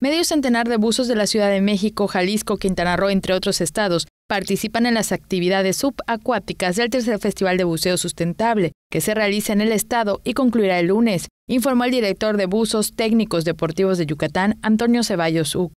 Medio centenar de buzos de la Ciudad de México, Jalisco, Quintana Roo, entre otros estados, participan en las actividades subacuáticas del tercer Festival de Buceo Sustentable, que se realiza en el estado y concluirá el lunes, informó el director de Buzos Técnicos Deportivos de Yucatán, Antonio Ceballos U.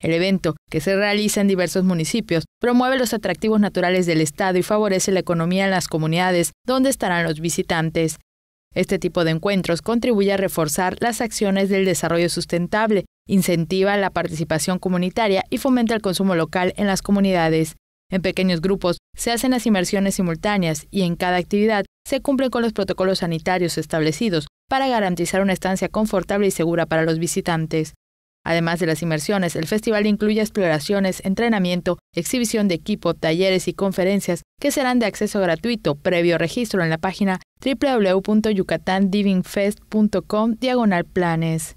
El evento, que se realiza en diversos municipios, promueve los atractivos naturales del estado y favorece la economía en las comunidades donde estarán los visitantes. Este tipo de encuentros contribuye a reforzar las acciones del desarrollo sustentable incentiva la participación comunitaria y fomenta el consumo local en las comunidades. En pequeños grupos se hacen las inmersiones simultáneas y en cada actividad se cumplen con los protocolos sanitarios establecidos para garantizar una estancia confortable y segura para los visitantes. Además de las inmersiones, el festival incluye exploraciones, entrenamiento, exhibición de equipo, talleres y conferencias que serán de acceso gratuito previo registro en la página www.yucatandivingfest.com planes.